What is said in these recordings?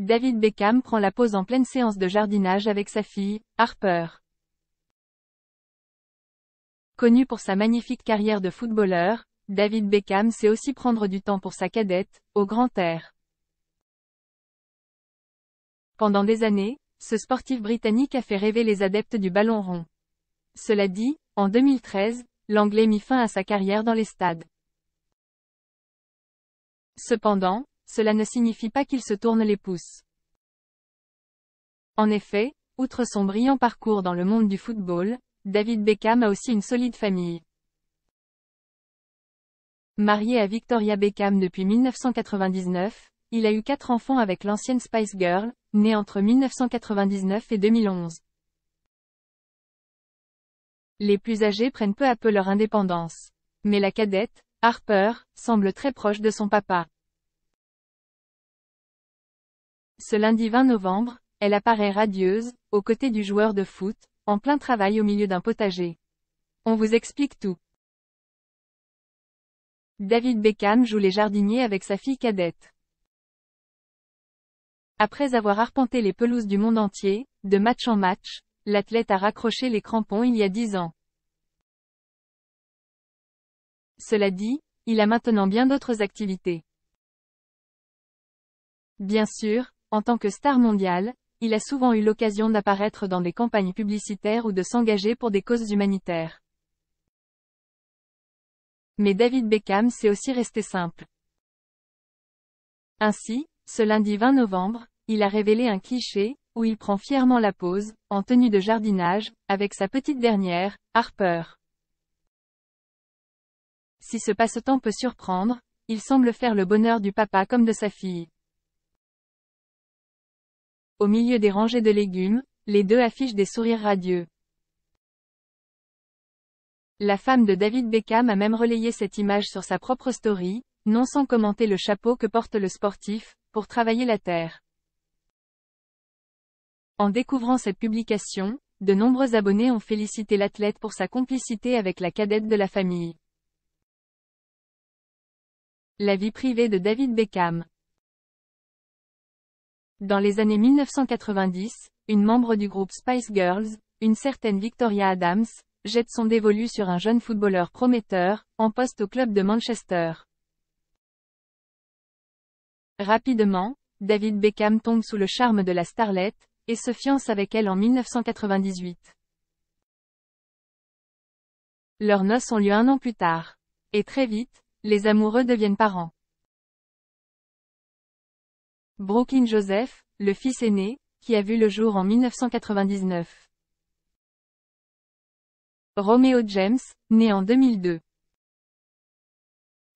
David Beckham prend la pause en pleine séance de jardinage avec sa fille, Harper. Connu pour sa magnifique carrière de footballeur, David Beckham sait aussi prendre du temps pour sa cadette, au grand air. Pendant des années, ce sportif britannique a fait rêver les adeptes du ballon rond. Cela dit, en 2013, l'Anglais mit fin à sa carrière dans les stades. Cependant, cela ne signifie pas qu'il se tourne les pouces. En effet, outre son brillant parcours dans le monde du football, David Beckham a aussi une solide famille. Marié à Victoria Beckham depuis 1999, il a eu quatre enfants avec l'ancienne Spice Girl, née entre 1999 et 2011. Les plus âgés prennent peu à peu leur indépendance. Mais la cadette, Harper, semble très proche de son papa. Ce lundi 20 novembre, elle apparaît radieuse, aux côtés du joueur de foot, en plein travail au milieu d'un potager. On vous explique tout. David Beckham joue les jardiniers avec sa fille cadette. Après avoir arpenté les pelouses du monde entier, de match en match, l'athlète a raccroché les crampons il y a dix ans. Cela dit, il a maintenant bien d'autres activités. Bien sûr, en tant que star mondiale, il a souvent eu l'occasion d'apparaître dans des campagnes publicitaires ou de s'engager pour des causes humanitaires. Mais David Beckham s'est aussi resté simple. Ainsi, ce lundi 20 novembre, il a révélé un cliché, où il prend fièrement la pose, en tenue de jardinage, avec sa petite dernière, Harper. Si ce passe-temps peut surprendre, il semble faire le bonheur du papa comme de sa fille. Au milieu des rangées de légumes, les deux affichent des sourires radieux. La femme de David Beckham a même relayé cette image sur sa propre story, non sans commenter le chapeau que porte le sportif, pour travailler la terre. En découvrant cette publication, de nombreux abonnés ont félicité l'athlète pour sa complicité avec la cadette de la famille. La vie privée de David Beckham dans les années 1990, une membre du groupe Spice Girls, une certaine Victoria Adams, jette son dévolu sur un jeune footballeur prometteur, en poste au club de Manchester. Rapidement, David Beckham tombe sous le charme de la starlette, et se fiance avec elle en 1998. Leurs noces ont lieu un an plus tard. Et très vite, les amoureux deviennent parents. Brooklyn Joseph, le fils aîné, qui a vu le jour en 1999. Romeo James, né en 2002.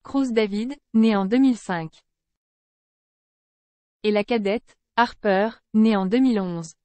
Cruz David, né en 2005. Et la cadette, Harper, née en 2011.